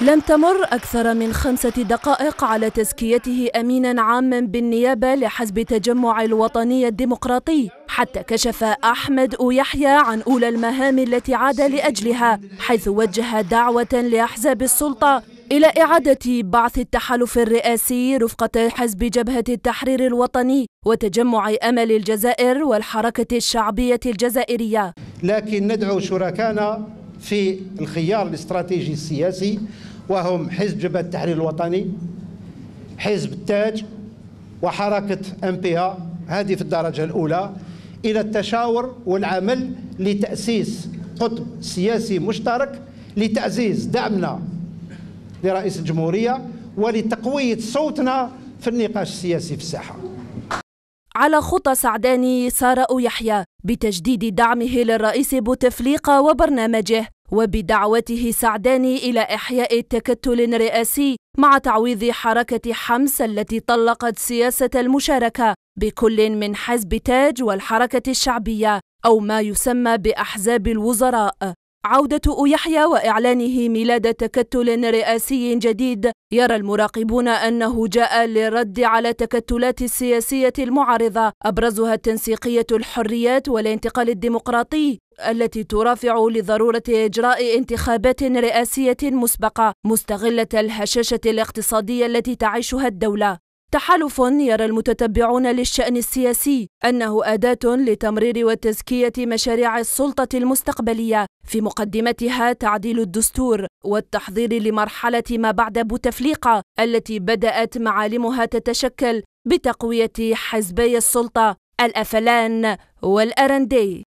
لم تمر أكثر من خمسة دقائق على تزكيته أمينا عاما بالنيابة لحزب تجمع الوطني الديمقراطي حتى كشف أحمد يحيى عن أولى المهام التي عاد لأجلها حيث وجه دعوة لأحزاب السلطة إلى إعادة بعث التحالف الرئاسي رفقة حزب جبهة التحرير الوطني وتجمع أمل الجزائر والحركة الشعبية الجزائرية لكن ندعو شركانا في الخيار الاستراتيجي السياسي وهم حزب جبهة التحرير الوطني حزب التاج وحركة أمبيها هذه في الدرجة الأولى إلى التشاور والعمل لتأسيس قطب سياسي مشترك لتعزيز دعمنا لرئيس الجمهورية ولتقوية صوتنا في النقاش السياسي في الساحة على خطى سعداني سارة يحيى بتجديد دعمه للرئيس بوتفليقة وبرنامجه وبدعوته سعداني إلى إحياء تكتل رئاسي مع تعويض حركة حمس التي طلقت سياسة المشاركة بكل من حزب تاج والحركة الشعبية أو ما يسمى بأحزاب الوزراء عودة يحيى وإعلانه ميلاد تكتل رئاسي جديد يرى المراقبون أنه جاء للرد على تكتلات السياسية المعارضة أبرزها التنسيقية الحريات والانتقال الديمقراطي التي ترافع لضرورة إجراء انتخابات رئاسية مسبقة مستغلة الهشاشة الاقتصادية التي تعيشها الدولة تحالف يرى المتتبعون للشأن السياسي أنه أداة لتمرير وتزكية مشاريع السلطة المستقبلية في مقدمتها تعديل الدستور والتحضير لمرحلة ما بعد بوتفليقة التي بدأت معالمها تتشكل بتقوية حزبي السلطة الأفلان والأرندي